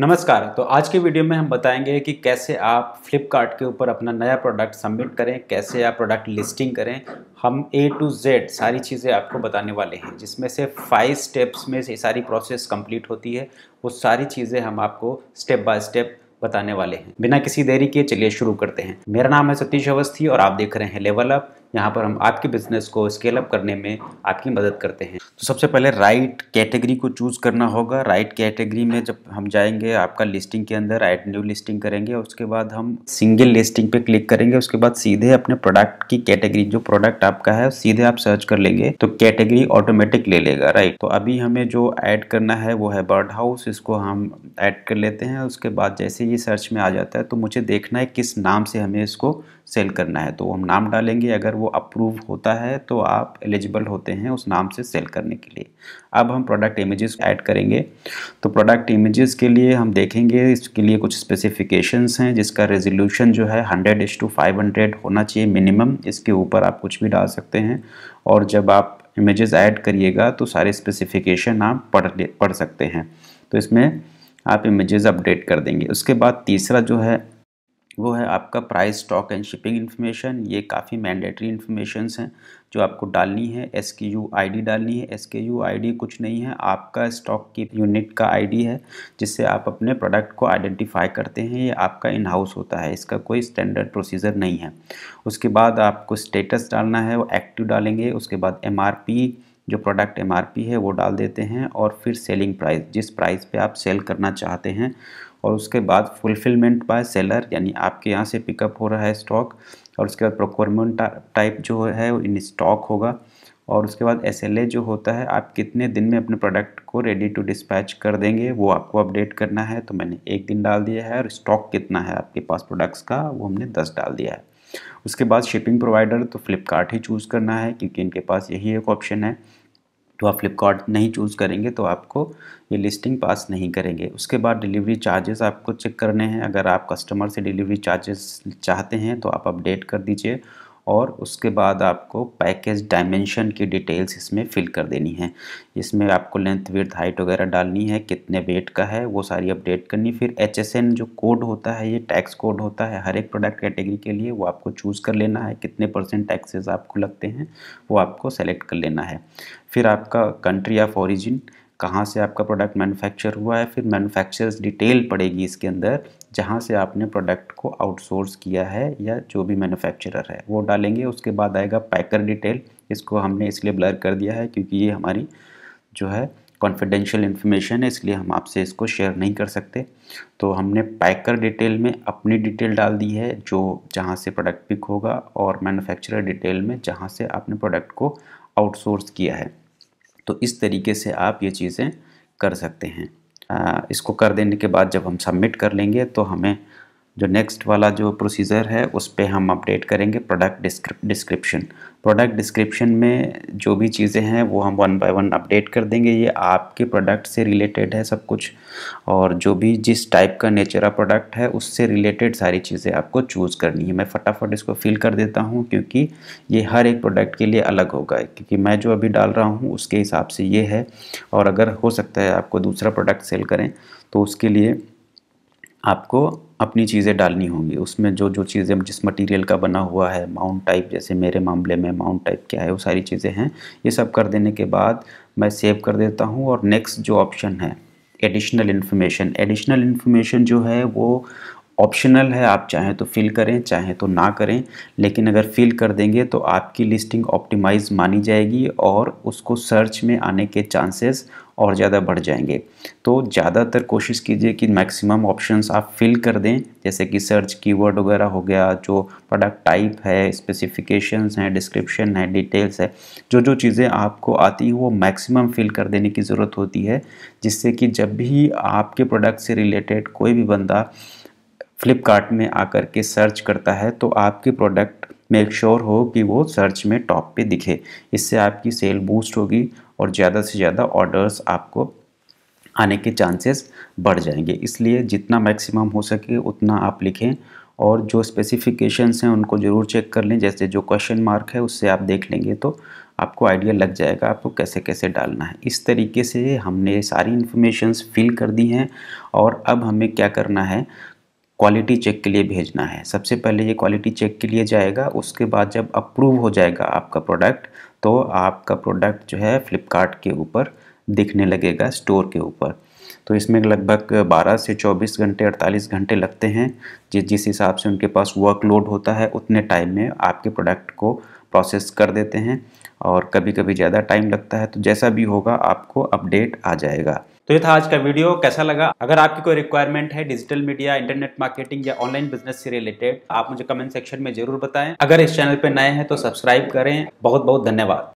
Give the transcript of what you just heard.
नमस्कार तो आज के वीडियो में हम बताएंगे कि कैसे आप फ्लिपकार्ट के ऊपर अपना नया प्रोडक्ट सबमिट करें कैसे आप प्रोडक्ट लिस्टिंग करें हम ए टू जेड सारी चीज़ें आपको बताने वाले हैं जिसमें से फाइव स्टेप्स में से सारी प्रोसेस कंप्लीट होती है वो सारी चीज़ें हम आपको स्टेप बाय स्टेप बताने वाले हैं बिना किसी देरी के चलिए शुरू करते हैं मेरा नाम है सतीश अवस्थी और आप देख रहे हैं लेवल अप यहाँ पर हम आपके बिजनेस को स्केल अप करने में आपकी मदद करते हैं तो सबसे पहले राइट कैटेगरी को चूज़ करना होगा राइट कैटेगरी में जब हम जाएंगे आपका लिस्टिंग के अंदर एड न्यू लिस्टिंग करेंगे उसके बाद हम सिंगल लिस्टिंग पे क्लिक करेंगे उसके बाद सीधे अपने प्रोडक्ट की कैटेगरी जो प्रोडक्ट आपका है सीधे आप सर्च कर लेंगे तो कैटेगरी ऑटोमेटिक ले लेगा राइट तो अभी हमें जो ऐड करना है वो है बर्ड हाउस इसको हम ऐड कर लेते हैं उसके बाद जैसे ये सर्च में आ जाता है तो मुझे देखना है किस नाम से हमें इसको सेल करना है तो हम नाम डालेंगे अगर वो अप्रूव होता है तो आप एलिजिबल होते हैं उस नाम से सेल करने के लिए अब हम प्रोडक्ट इमेजेस ऐड करेंगे तो प्रोडक्ट इमेजेस के लिए हम देखेंगे इसके लिए कुछ स्पेसिफिकेशंस हैं जिसका रेजोल्यूशन जो है हंड्रेड एस टू फाइव हंड्रेड होना चाहिए मिनिमम इसके ऊपर आप कुछ भी डाल सकते हैं और जब आप इमेजेस ऐड करिएगा तो सारे स्पेसिफिकेशन आप पढ़ पढ़ सकते हैं तो इसमें आप इमेजेस अपडेट कर देंगे उसके बाद तीसरा जो है वो है आपका price stock and shipping information ये काफ़ी मैंडेटरी इन्फॉर्मेशंस हैं जो आपको डालनी है एस के यू आई डी डालनी है एस के यू आई डी कुछ नहीं है आपका स्टॉक की यूनिट का आई डी है जिससे आप अपने प्रोडक्ट को आइडेंटिफाई करते हैं ये आपका इन हाउस होता है इसका कोई स्टैंडर्ड प्रोसीजर नहीं है उसके बाद आपको स्टेटस डालना है वो एक्टिव डालेंगे उसके बाद एम आर पी जो प्रोडक्ट एम है वो डाल देते हैं और फिर सेलिंग प्राइस जिस प्राइस पर आप सेल करना चाहते हैं और उसके बाद फुलफिलमेंट बाय सेलर यानी आपके यहाँ से पिकअप हो रहा है स्टॉक और उसके बाद प्रोक्योरमेंट टाइप जो है वो इन स्टॉक होगा और उसके बाद एस जो होता है आप कितने दिन में अपने प्रोडक्ट को रेडी टू डिस्पैच कर देंगे वो आपको अपडेट करना है तो मैंने एक दिन डाल दिया है और स्टॉक कितना है आपके पास प्रोडक्ट्स का वो हमने दस डाल दिया है उसके बाद शिपिंग प्रोवाइडर तो फ्लिपकार्ट ही चूज़ करना है क्योंकि इनके पास यही एक ऑप्शन है तो आप फ्लिपकार्ट नहीं चूज़ करेंगे तो आपको ये लिस्टिंग पास नहीं करेंगे उसके बाद डिलीवरी चार्जेस आपको चेक करने हैं अगर आप कस्टमर से डिलीवरी चार्जेस चाहते हैं तो आप अपडेट कर दीजिए और उसके बाद आपको पैकेज डायमेंशन की डिटेल्स इसमें फिल कर देनी है इसमें आपको लेंथ विर्थ हाइट वगैरह डालनी है कितने वेट का है वो सारी अपडेट करनी फिर एच जो कोड होता है ये टैक्स कोड होता है हर एक प्रोडक्ट कैटेगरी के लिए वो आपको चूज़ कर लेना है कितने परसेंट टैक्सेस आपको लगते हैं वो आपको सेलेक्ट कर लेना है फिर आपका कंट्री ऑफ ऑरिजिन कहाँ से आपका प्रोडक्ट मैन्युफैक्चर हुआ है फिर मैन्युफैक्चरर्स डिटेल पड़ेगी इसके अंदर जहाँ से आपने प्रोडक्ट को आउटसोर्स किया है या जो भी मैन्युफैक्चरर है वो डालेंगे उसके बाद आएगा पैकर डिटेल इसको हमने इसलिए ब्लर कर दिया है क्योंकि ये हमारी जो है कॉन्फिडेंशियल इन्फॉर्मेशन है इसलिए हम आपसे इसको शेयर नहीं कर सकते तो हमने पैकर डिटेल में अपनी डिटेल डाल दी है जो जहाँ से प्रोडक्ट पिक होगा और मैनुफैक्चरर डिटेल में जहाँ से आपने प्रोडक्ट को आउटसोर्स किया है तो इस तरीके से आप ये चीज़ें कर सकते हैं इसको कर देने के बाद जब हम सबमिट कर लेंगे तो हमें जो नेक्स्ट वाला जो प्रोसीजर है उस पर हम अपडेट करेंगे प्रोडक्ट डिस्क्रिप्शन प्रोडक्ट डिस्क्रिप्शन में जो भी चीज़ें हैं वो हम वन बाय वन अपडेट कर देंगे ये आपके प्रोडक्ट से रिलेटेड है सब कुछ और जो भी जिस टाइप का नेचर ऑफ प्रोडक्ट है उससे रिलेटेड सारी चीज़ें आपको चूज़ करनी है मैं फटाफट इसको फिल कर देता हूँ क्योंकि ये हर एक प्रोडक्ट के लिए अलग होगा क्योंकि मैं जो अभी डाल रहा हूँ उसके हिसाब से ये है और अगर हो सकता है आपको दूसरा प्रोडक्ट सेल करें तो उसके लिए आपको अपनी चीज़ें डालनी होंगी उसमें जो जो चीज़ें जिस मटेरियल का बना हुआ है माउंट टाइप जैसे मेरे मामले में माउंट टाइप क्या है वो सारी चीज़ें हैं ये सब कर देने के बाद मैं सेव कर देता हूँ और नेक्स्ट जो ऑप्शन है एडिशनल इन्फॉर्मेशन एडिशनल इन्फॉर्मेशन जो है वो ऑप्शनल है आप चाहें तो फिल करें चाहें तो ना करें लेकिन अगर फिल कर देंगे तो आपकी लिस्टिंग ऑप्टिमाइज मानी जाएगी और उसको सर्च में आने के चांसेस और ज़्यादा बढ़ जाएंगे तो ज़्यादातर कोशिश कीजिए कि मैक्सिमम ऑप्शंस आप फिल कर दें जैसे कि सर्च कीवर्ड वगैरह हो गया जो प्रोडक्ट टाइप है स्पेसिफिकेशंस हैं डिस्क्रिप्शन है डिटेल्स है जो जो चीज़ें आपको आती हैं वो मैक्सिमम फिल कर देने की ज़रूरत होती है जिससे कि जब भी आपके प्रोडक्ट से रिलेटेड कोई भी बंदा फ्लिपकार्ट में आकर के सर्च करता है तो आपके प्रोडक्ट मेक श्योर sure हो कि वो सर्च में टॉप पे दिखे इससे आपकी सेल बूस्ट होगी और ज़्यादा से ज़्यादा ऑर्डर्स आपको आने के चांसेस बढ़ जाएंगे इसलिए जितना मैक्सिमम हो सके उतना आप लिखें और जो स्पेसिफिकेशंस हैं उनको ज़रूर चेक कर लें जैसे जो क्वेश्चन मार्क है उससे आप देख लेंगे तो आपको आइडिया लग जाएगा आपको कैसे कैसे डालना है इस तरीके से हमने सारी इन्फॉर्मेशंस फिल कर दी हैं और अब हमें क्या करना है क्वालिटी चेक के लिए भेजना है सबसे पहले ये क्वालिटी चेक के लिए जाएगा उसके बाद जब अप्रूव हो जाएगा आपका प्रोडक्ट तो आपका प्रोडक्ट जो है फ्लिपकार्ट के ऊपर दिखने लगेगा स्टोर के ऊपर तो इसमें लगभग 12 से 24 घंटे 48 घंटे लगते हैं जिस जिस हिसाब से उनके पास वर्कलोड होता है उतने टाइम में आपके प्रोडक्ट को प्रोसेस कर देते हैं और कभी कभी ज़्यादा टाइम लगता है तो जैसा भी होगा आपको अपडेट आ जाएगा तो ये था आज का वीडियो कैसा लगा अगर आपकी कोई रिक्वायरमेंट है डिजिटल मीडिया इंटरनेट मार्केटिंग या ऑनलाइन बिजनेस से रिलेटेड आप मुझे कमेंट सेक्शन में जरूर बताएं अगर इस चैनल पर नए हैं तो सब्सक्राइब करें बहुत बहुत धन्यवाद